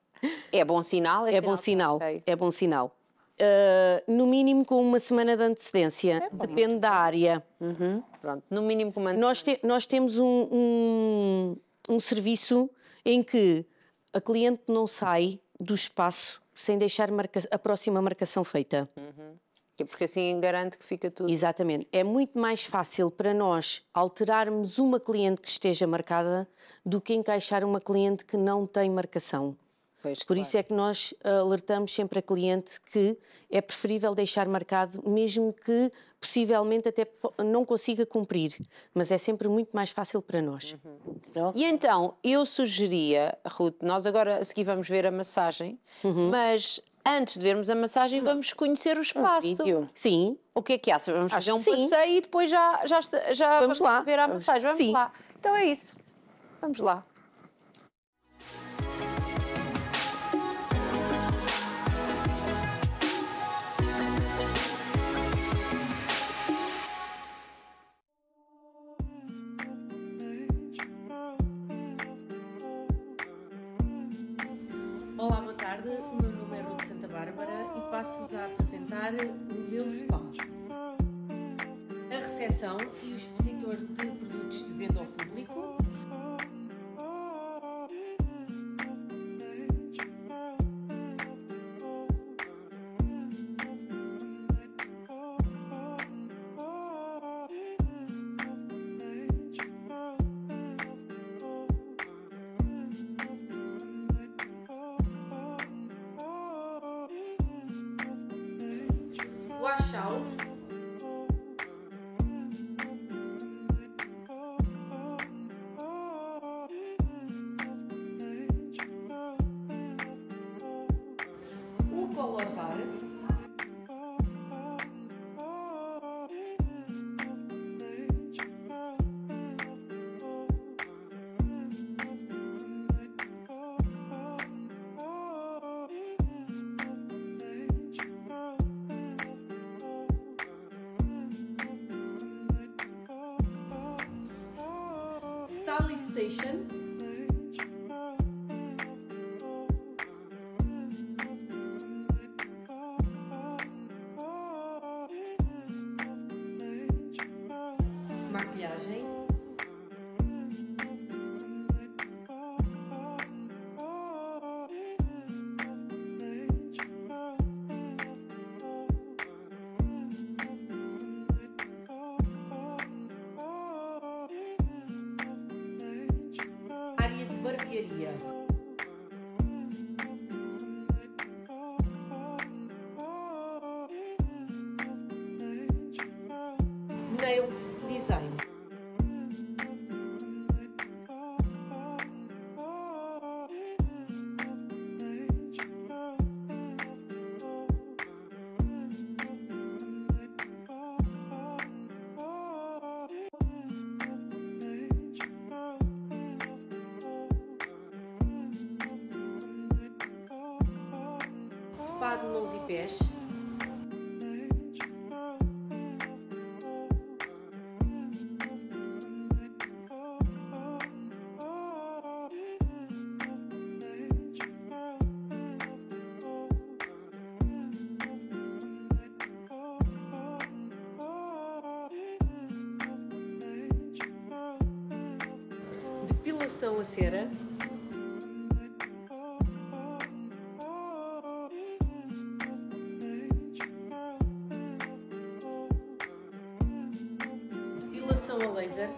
É bom sinal? É, é sinal bom sinal. É bom sinal. Uh, no mínimo com uma semana de antecedência, é depende da área. Uhum. Pronto, no mínimo com uma nós, te, nós temos um, um, um, serviço em que a cliente não sai do espaço sem deixar marca, a próxima marcação feita. Uhum. Tipo, porque assim garante que fica tudo. Exatamente. É muito mais fácil para nós alterarmos uma cliente que esteja marcada do que encaixar uma cliente que não tem marcação. Pois, Por claro. isso é que nós eh, alertamos sempre a cliente que é preferível deixar marcado, mesmo que possivelmente até não consiga cumprir, mas é sempre muito mais fácil para nós. Uhum. E então, eu sugeria, Ruth, nós agora a seguir vamos ver a massagem, uhum. mas antes de vermos a massagem, vamos conhecer o espaço. Um sim. O que é que há? Vamos Acho fazer um sim. passeio e depois já, já, já vamos, vamos lá. ver a massagem. Vamos sim. lá. Então é isso. Vamos lá. passo-vos a apresentar o meu spa. A recepção e os expositores de produtos de venda ao público station depilação a laser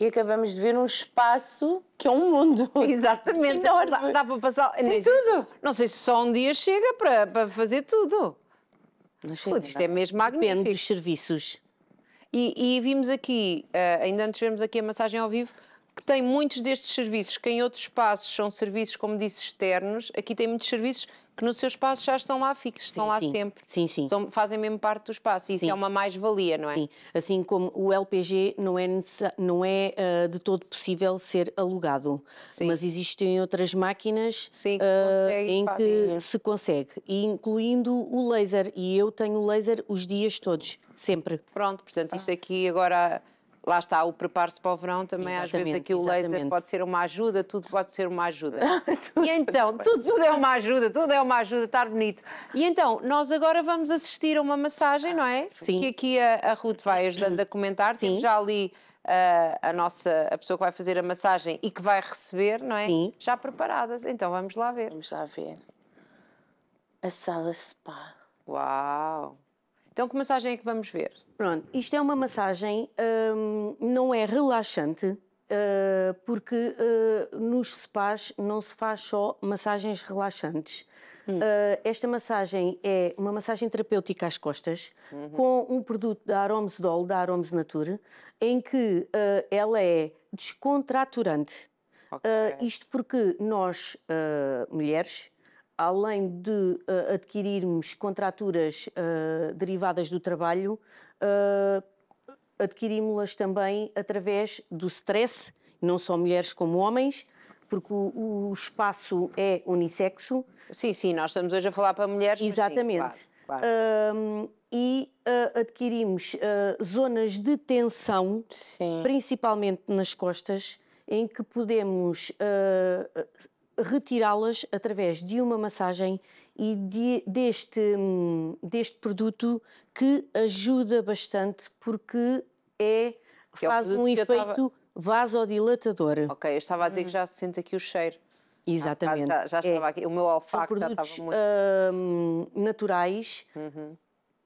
e acabamos de ver um espaço que é um mundo. Exatamente. Dá, dá para passar. Tem não é tudo. Assim, não sei se só um dia chega para, para fazer tudo. Não chega, isto é mesmo magnífico. Depende dos serviços. E, e vimos aqui, uh, ainda antes vemos aqui a massagem ao vivo, que tem muitos destes serviços que em outros espaços são serviços, como disse, externos. Aqui tem muitos serviços que no seu espaço já estão lá fixos, estão lá sim. sempre. Sim, sim. São, fazem mesmo parte do espaço e isso sim. é uma mais-valia, não é? Sim, assim como o LPG não é, não é uh, de todo possível ser alugado, sim. mas existem outras máquinas sim, que uh, em que se consegue, incluindo o laser. E eu tenho laser os dias todos, sempre. Pronto, portanto, tá. isto aqui agora lá está, o preparo-se para o verão também, exatamente, às vezes aqui o laser pode ser uma ajuda, tudo pode ser uma ajuda. e então, tudo, tudo é uma ajuda, tudo é uma ajuda, estar bonito. E então, nós agora vamos assistir a uma massagem, não é? Sim. Que aqui a, a Ruth vai ajudando a comentar, Sim. temos já ali a, ah, a, nossa, a pessoa que vai fazer a massagem e que vai receber, não é? Sim. Já preparadas, então vamos lá ver. Vamos lá ver. A sala spa. Uau! Então, que massagem é que vamos ver? Pronto, isto é uma massagem, hum, não é relaxante, Uh, porque uh, nos spas não se faz só massagens relaxantes. Uh, esta massagem é uma massagem terapêutica às costas, uhum. com um produto da Aromes Doll, da Aromes Nature, em que ela é descontraturante. Okay. isto porque nós, mulheres, além de uh, adquirirmos contraturas uh, derivadas do trabalho, uh, adquirimos-las também através do stress, não só mulheres como homens, porque o, o, espaço é unissexo. Sim, sim, nós estamos hoje a falar para mulheres. Exatamente. Sim, claro, claro. e uh, adquirimos uh, zonas de tensão, sim. principalmente nas costas, em que podemos uh, retirá-las através de uma massagem e de, deste, deste produto que ajuda bastante porque é, que é faz é um efeito estava... vasodilatador. Ok, eu estava a dizer uhum. que já se sente aqui o cheiro. Exatamente. Ah, já, já estava é. aqui, o meu olfato São produtos, já estava muito... Uh, naturais uhum.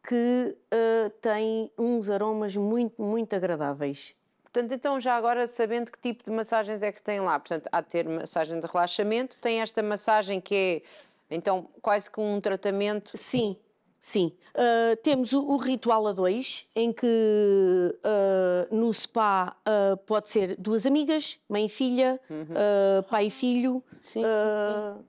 que uh, têm uns aromas muito, muito agradáveis. Portanto, então já agora sabendo que tipo de massagens é que tem lá, portanto, há de ter massagem de relaxamento, tem esta massagem que é, então, quase que um tratamento... Sim, Sim, uh, temos o, o, ritual a dois, em que uh, no spa uh, pode ser duas amigas, mãe e filha, uhum. pai e filho. Sim, sim, sim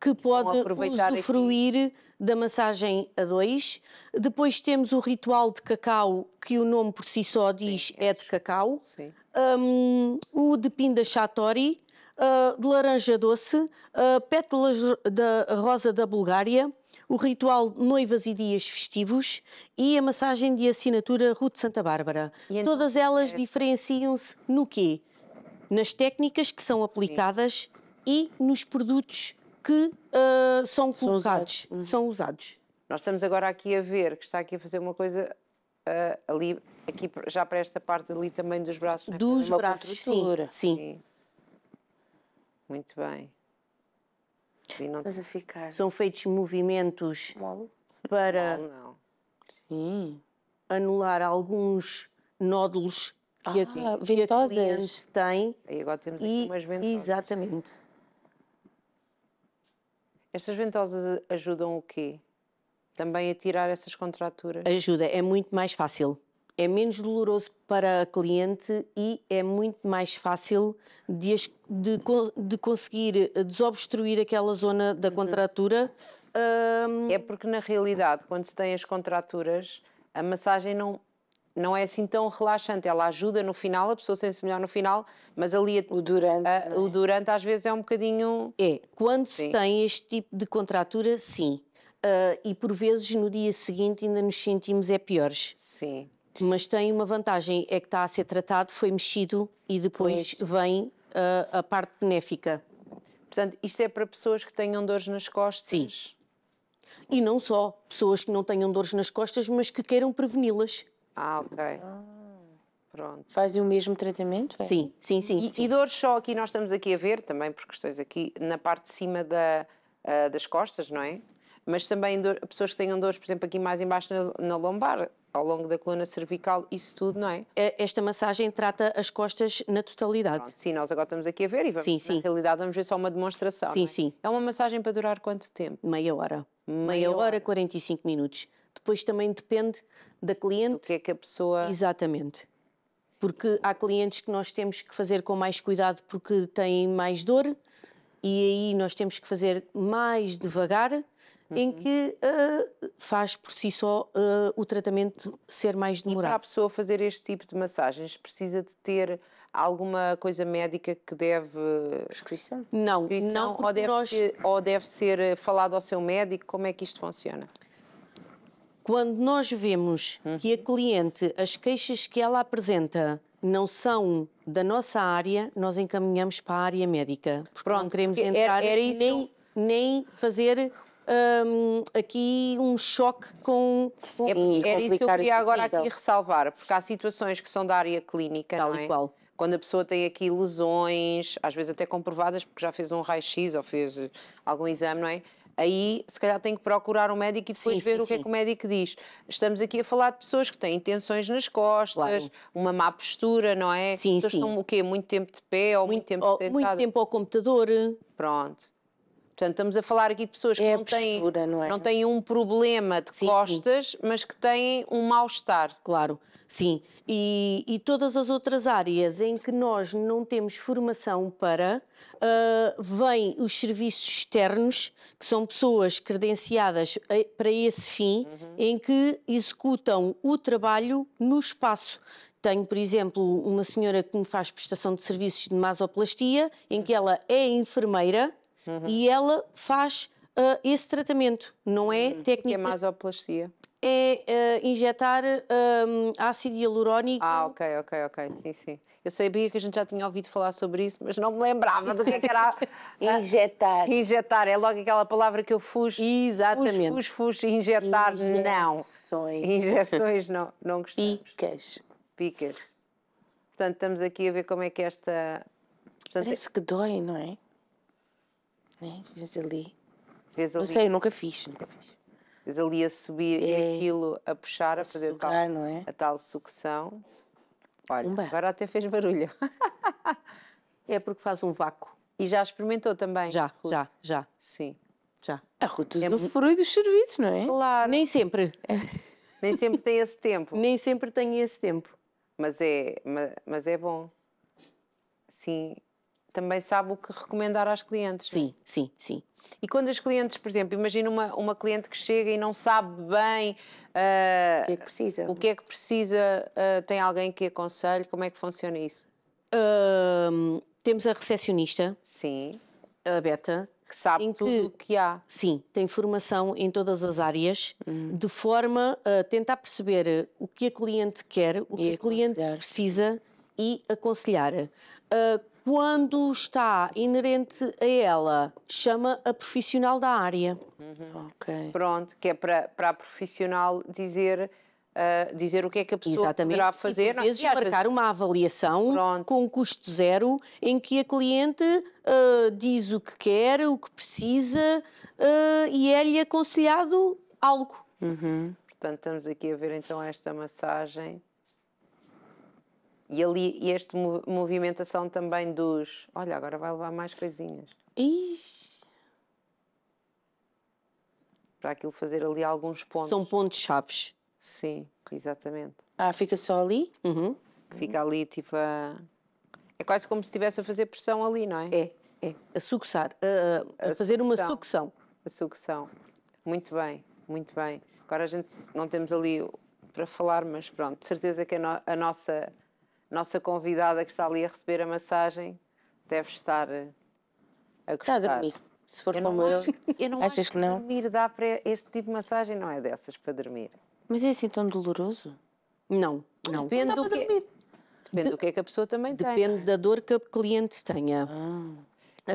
que pode usufruir aqui. da massagem a dois. Depois temos o ritual de cacau, que o nome por si só diz Sim, é, é de cacau. Sim. Um, o de pinda chatori, uh, de laranja doce, uh, pétalas da rosa da Bulgária, o ritual noivas e dias festivos e a massagem de assinatura Ruth Santa Bárbara. Então, Todas elas é... diferenciam-se no quê? Nas técnicas que são aplicadas Sim. e nos produtos que uh, são colocados, são usados. Uhum. são usados. Nós estamos agora aqui a ver que está aqui a fazer uma coisa uh, ali, aqui já para esta parte ali também dos braços. Né? Dos uma braços, sim, sim, sim. Muito bem. Não... Estás a ficar. São feitos movimentos Molo? para não. sim. anular alguns nódulos que ah, a, têm. E agora temos aqui e, umas ventosas. Exatamente. Estas ventosas ajudam o quê? Também a tirar essas contraturas? Ajuda, é muito mais fácil. É menos doloroso para a cliente e é muito mais fácil de, de, de conseguir desobstruir aquela zona da uhum. contratura. Uhum. É porque, na realidade, quando se tem as contraturas, a massagem não, não é assim tão relaxante. Ela ajuda no final, a pessoa sente-se melhor no final, mas ali o durante, a, é? o durante às vezes é um bocadinho. É, quando sim. se tem este tipo de contratura, sim. Uh, e por vezes no dia seguinte ainda nos sentimos é piores. Sim. Mas tem uma vantagem, é que está a ser tratado, foi mexido e depois pois. vem uh, a parte benéfica. Portanto, isto é para pessoas que tenham dores nas costas? Sim. E não só, pessoas que não tenham dores nas costas, mas que queiram preveni-las. Ah, ok. Ah. Pronto. Fazem o mesmo tratamento? É? Sim, sim, sim e, sim. e dores só aqui, nós estamos aqui a ver, também por questões aqui, na parte de cima da, uh, das costas, não é? Mas também dor, pessoas que tenham dores, por exemplo, aqui mais embaixo na, na lombar, ao longo da coluna cervical, isso tudo, não é? é esta massagem trata as costas na totalidade. Pronto, sim, nós agora estamos aqui a ver e vamos, sim, sim. na realidade vamos ver só uma demonstração. Sim, é? sim. É uma massagem para durar quanto tempo? Meia hora. Meia, Meia hora, hora, 45 minutos depois também depende da cliente. O que é que a pessoa. Exatamente. Porque há clientes que nós temos que fazer com mais cuidado porque têm mais dor e aí nós temos que fazer mais devagar, uhum. em que uh, faz por si só uh, o tratamento ser mais demorado. E para a pessoa fazer este tipo de massagens, precisa de ter alguma coisa médica que deve prescrição? Não, prescrição, não ou deve nós... ser, ou deve ser eh, falado ao seu médico, como é que isto funciona? Quando nós vemos uhum. que a cliente, as queixas que ela apresenta, não são da nossa área, nós encaminhamos para a área médica. Porque Pronto, não queremos entrar era, era isso... nem, nem fazer um, aqui um choque com. Sim, era isso que eu queria agora aqui ressalvar, porque há situações que são da área clínica, Tal não é? Quando a pessoa tem aqui lesões, às vezes até comprovadas, porque já fez um raio-x ou fez algum exame, não é? aí se calhar tem que procurar um médico e depois sim, ver sim, o que é sim. é que o médico diz. Estamos aqui a falar de pessoas que têm tensões nas costas, claro. uma má postura, não é? Sim, pessoas sim. estão o quê? Muito tempo de pé ou muito, muito tempo ou, sentado? Muito tempo ao computador. Pronto. Portanto, estamos a falar aqui de pessoas que é não, têm, não, é? não têm um problema de sim, costas, sim. mas que têm um mal-estar. Claro, sim. E, e, todas as outras áreas em que nós não temos formação para, uh, vêm os serviços externos, que são pessoas credenciadas a, eh, para esse fim, uhum. em que executam o trabalho no espaço. Tenho, por exemplo, uma senhora que me faz prestação de serviços de masoplastia, em que uhum. ela é enfermeira Uhum. E ela faz uh, esse tratamento, não é uhum. técnica. Que é masoplastia. É uh, injetar ehm, ácido hialurónico. Ah, ok, ok, ok. Sim, sim. Eu sabia que a gente já tinha ouvido falar sobre isso, mas não me lembrava do que, é que era. injetar. Injetar, é logo aquela palavra que eu fujo. Exatamente. Fujo, fujo, injetar, Injeções. não. Injeções. não, não gostamos. Picas. Picas. Portanto, estamos aqui a ver como é que esta. Portanto, Parece que dói, não é? né? Vês ali. Vês ali. Não sei, nunca fiz, nunca fiz. Vês ali a subir é... e aquilo a puxar, a, a fazer sugar, tal, não é? a tal sucção. Olha, Umba. agora até fez barulho. é porque faz um vácuo. E já experimentou também? Já, Ruth. já, já. Sim. Já. A Ruth usufrui é... dos serviços, não é? Claro. Nem sempre. Nem sempre tem esse tempo. Nem sempre tem esse tempo. Mas é, mas, mas é bom. Sim, também sabe o que recomendar às clientes. É? Sim, sim, sim. E quando as clientes, por exemplo, imagina uma, uma cliente que chega e não sabe bem uh, o que é que precisa, o que é que precisa uh, tem alguém que aconselhe? Como é que funciona isso? Uh, temos a recepcionista. Sim. A Beta. Que sabe tudo o que, que há. Sim, tem formação em todas as áreas, uhum. de forma a tentar perceber o que a cliente quer, o e que a cliente precisa e aconselhar. Uh, quando está inerente a ela, chama a profissional da área. Uhum. Okay. Pronto, que é para, para a profissional dizer Uh, dizer o que é que a pessoa Exatamente. poderá fazer. E, por é? marcar vezes... uma avaliação Pronto. com custo zero, em que a cliente uh, diz o que quer, o que precisa uh, e é-lhe aconselhado algo. Uhum. Portanto, estamos aqui a ver então esta massagem e ali e esta movimentação também dos. Olha, agora vai levar mais coisinhas. Ixi. Para aquilo fazer ali alguns pontos. São pontos chaves. Sim, exatamente. Ah, fica só ali? Uhum. Fica ali tipo a. É quase como se estivesse a fazer pressão ali, não é? É, é. A sucçar. A, a, a fazer sucção. uma sucção. A sucção. Muito bem, muito bem. Agora a gente não temos ali para falar, mas pronto, de certeza que a, no, a nossa nossa convidada que está ali a receber a massagem deve estar eh, a gostar. Está a dormir. Se for eu como eu, acho, eu não achas acho que, não? dormir dá para este tipo de massagem não é dessas para dormir. Mas é assim tão doloroso? Não, não. Depende não do que... É Depende de... do que é que a pessoa também Depende tem. Depende da dor que o cliente tenha. Ah.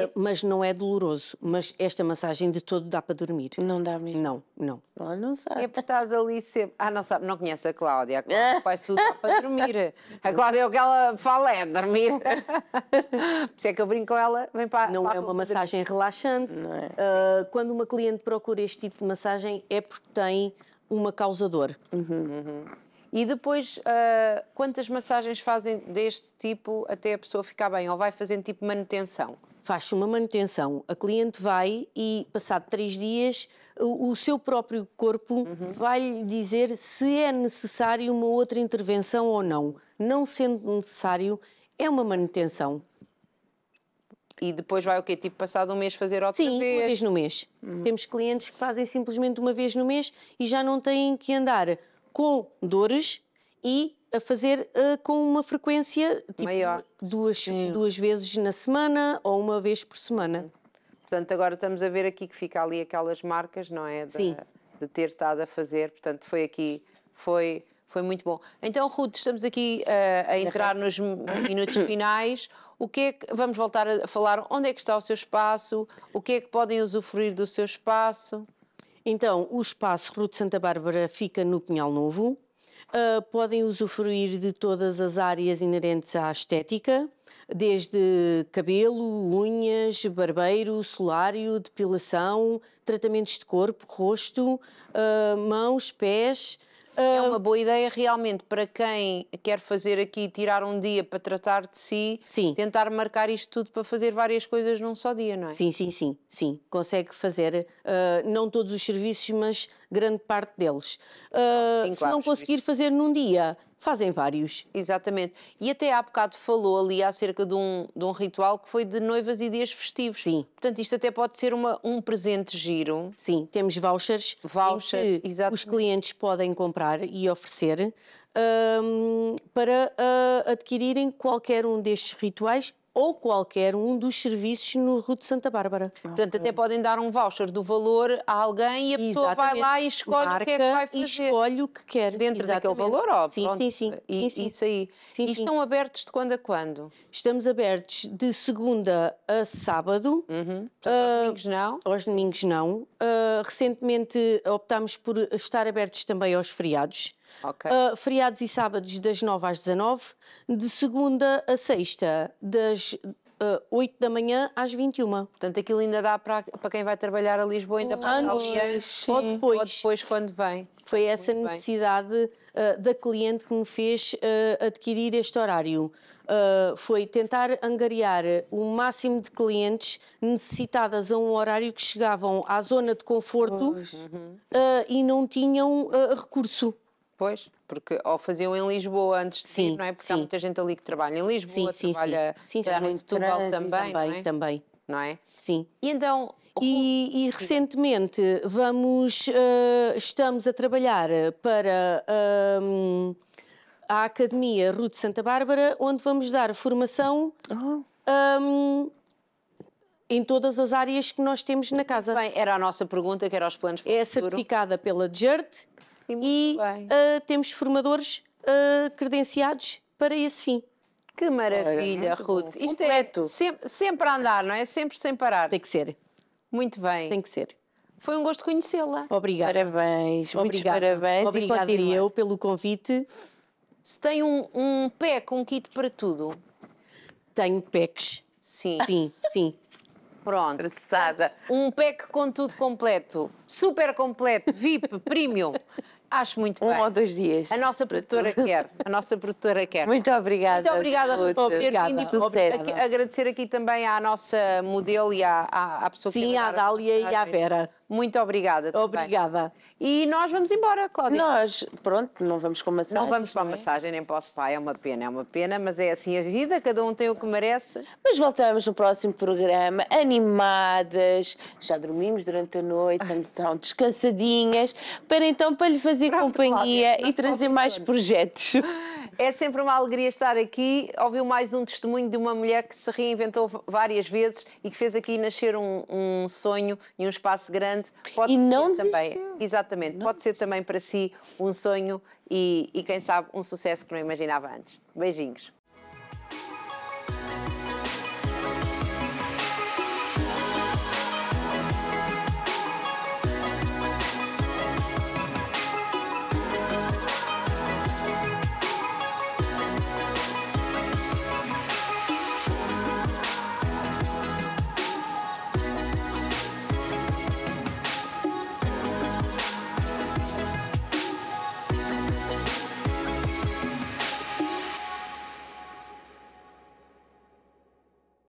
Ah, mas não é doloroso. Mas esta massagem de todo dá para dormir. Não dá mesmo? Não, não. Olha, não sabe. É porque estás ali sempre. Ah, não sabe, não conhece a Cláudia. Quase tudo dá para dormir. A Cláudia é o que ela fala, é dormir. Por isso é que eu brinco com ela, vem para. Não para é uma massagem relaxante. É. Uh, quando uma cliente procura este tipo de massagem é porque tem uma causa dor. Uhum. Uhum. E depois, uh, quantas massagens fazem deste tipo até a pessoa ficar bem? Ou vai fazendo tipo manutenção? faz-se uma manutenção, a cliente vai e, passado três dias, o, o seu próprio corpo uhum. vai lhe dizer se é necessário uma outra intervenção ou não. Não sendo necessário, é uma manutenção. E depois vai o quê? Tipo, passado um mês fazer outra Sim, vez? Sim, uma vez no mês. Uhum. Temos clientes que fazem simplesmente uma vez no mês e já não têm que andar com dores e a fazer uh, com uma frequência tipo, maior. Duas, duas vezes na semana ou uma vez por semana. Portanto, agora estamos a ver aqui que fica ali aquelas marcas, não é? De, Sim. De ter estado a fazer, portanto, foi aqui, foi, foi muito bom. Então, Ruth, estamos aqui uh, a entrar nos minutos finais. O que é que, vamos voltar a falar, onde é que está o seu espaço? O que é que podem usufruir do seu espaço? Então, o espaço Ruth Santa Bárbara fica no Pinhal Novo, eh, podem usufruir de todas as áreas inerentes à estética, desde cabelo, unhas, barbeiro, solário, depilação, tratamentos de corpo, rosto, uh, mãos, pés. Eh, é uma boa ideia realmente para quem quer fazer aqui, tirar um dia para tratar de si, sim. tentar marcar isto tudo para fazer várias coisas num só dia, não é? Sim, sim, sim, sim. Consegue fazer uh, não todos os serviços, mas grande parte deles. Uh, Sim, se não conseguir fazer num dia, fazem vários. Exatamente. E até há bocado falou ali acerca de um, de um ritual que foi de noivas e dias festivos. Sim. Portanto, isto até pode ser uma, um presente giro. Sim, temos vouchers. Vouchers, exatamente. Os clientes podem comprar e oferecer. Um, para uh, adquirirem qualquer um destes rituais ou qualquer um dos serviços no Rua de Santa Bárbara. Portanto, até podem dar um voucher do valor a alguém e a pessoa Exatamente. vai lá e escolhe Marca o que é que vai fazer. E escolhe o que quer. Dentro Exatamente. daquele valor, óbvio. Sim, sim, sim. E, sim, sim. Isso aí. Sim, e estão abertos de quando a quando? Estamos abertos de segunda a sábado. Uhum. Portanto, aos ah, domingos não? Aos domingos não. Uh, recentemente optámos por estar abertos também aos feriados. Okay. Uh, feriados e sábados das 9 às 19, de segunda a sexta, das uh, ah, 8 da manhã às 21. Portanto, aquilo ainda dá para, para quem vai trabalhar a Lisboa, ainda para Antes, ou depois. Ou depois, quando vem. Foi essa necessidade uh, da cliente que me fez uh, adquirir este horário. Uh, foi tentar angariar o máximo de clientes necessitadas a um horário que chegavam à zona de conforto e não tinham recurso. Pois, porque ou faziam em Lisboa antes de sim, ir, não é? Porque sim. há muita gente ali que trabalha em Lisboa, sim, trabalha sim, sim. em Setúbal também, também, é? também, não é? Sim. E então... E, e recentemente vamos, uh, estamos a trabalhar para hum, a Academia Ruth Santa Bárbara, onde vamos dar formação oh. um, em todas as áreas que nós temos na casa. Bem, era a nossa pergunta, que era os planos é para É futuro. certificada pela DGERT e, e uh, temos formadores uh, credenciados para esse fim. Que maravilha, Ruth. Bom. Isto Completo. é, é sempre, sempre a andar, não é? Sempre sem parar. Tem que ser. Muito bem. Tem que ser. Foi um gosto conhecê-la. Obrigada. Parabéns, Obrigada. parabéns. Obrigada e eu pelo convite. Se tem um, um pack, um kit para tudo? Tenho packs. Sim. Sim, sim. Pronto. Interessada. Um pack com tudo completo. Super completo, VIP, premium. Acho muito um bem. Um ou dois dias. A nossa produtora quer. A nossa produtora quer. Muito obrigada. Muito obrigada por ter vindo. Agradecer aqui também à nossa modelo e à, à, à pessoa Sim, que Sim, à Dália e à Vera. Muito obrigada. Também. Obrigada. E nós vamos embora, Cláudia. Nós, pronto, não vamos com massagem. Não vamos para a é? massagem, nem posso pai, é uma pena, é uma pena, mas é assim a vida, cada um tem o que merece. Mas voltamos no próximo programa, animadas, já dormimos durante a noite, então descansadinhas, para então para lhe fazer Pronto, companhia Cláudia, e trazer mais projetos. É sempre uma alegria estar aqui. Ouviu mais um testemunho de uma mulher que se reinventou várias vezes e que fez aqui nascer um, um sonho e um espaço grande. Pode e não desistiu. também, Exatamente. Não. Pode ser também para si um sonho e, e, quem sabe, um sucesso que não imaginava antes. Beijinhos.